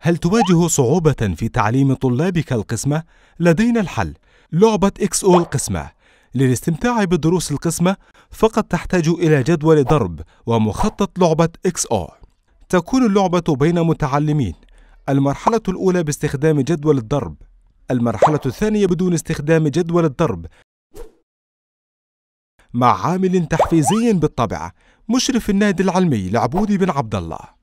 هل تواجه صعوبة في تعليم طلابك القسمة؟ لدينا الحل لعبة إكس أو القسمة للاستمتاع بدروس القسمة فقط تحتاج إلى جدول ضرب ومخطط لعبة إكس أو تكون اللعبة بين متعلمين المرحلة الأولى باستخدام جدول الضرب المرحلة الثانية بدون استخدام جدول الضرب مع عامل تحفيزي بالطبع مشرف النادي العلمي لعبودي بن عبد الله